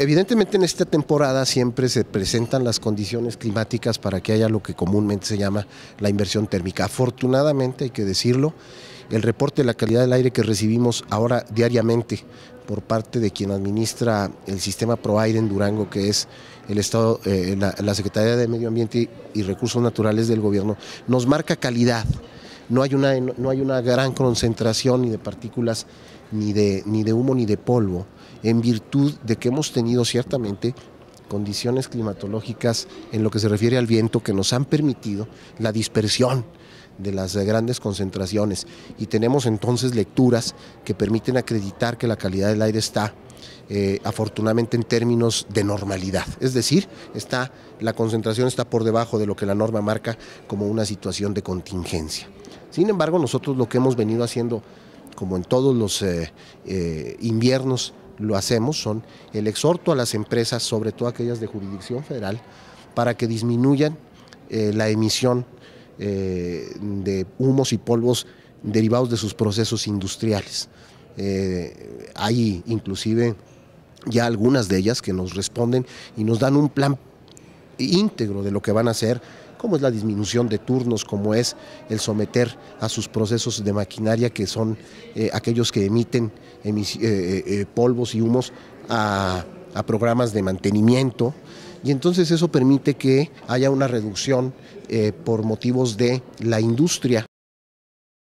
Evidentemente en esta temporada siempre se presentan las condiciones climáticas para que haya lo que comúnmente se llama la inversión térmica. Afortunadamente, hay que decirlo, el reporte de la calidad del aire que recibimos ahora diariamente por parte de quien administra el sistema ProAire en Durango, que es el Estado, eh, la Secretaría de Medio Ambiente y Recursos Naturales del Gobierno, nos marca calidad no hay una, no hay una gran concentración ni de partículas, ni de, humo, ni de polvo, en virtud de que hemos tenido ciertamente condiciones climatológicas en lo que se refiere al viento que nos han permitido la dispersión de las grandes concentraciones y tenemos entonces lecturas que permiten acreditar que la calidad del aire está eh, afortunadamente en términos de normalidad, es decir, está, la concentración está por debajo de lo que la norma marca como una situación de contingencia. Sin embargo, nosotros lo que hemos venido haciendo, como en todos los eh, eh, inviernos lo hacemos, son el exhorto a las empresas, sobre todo aquellas de jurisdicción federal, para que disminuyan eh, la emisión de humos y polvos derivados de sus procesos industriales. hay inclusive ya algunas de ellas que nos responden y nos dan un plan íntegro de lo que van a hacer como es la disminución de turnos, como es el someter a sus procesos de maquinaria que son eh, aquellos que emiten eh, eh, polvos y humos a, programas de mantenimiento y entonces eso permite que haya una reducción por motivos de la industria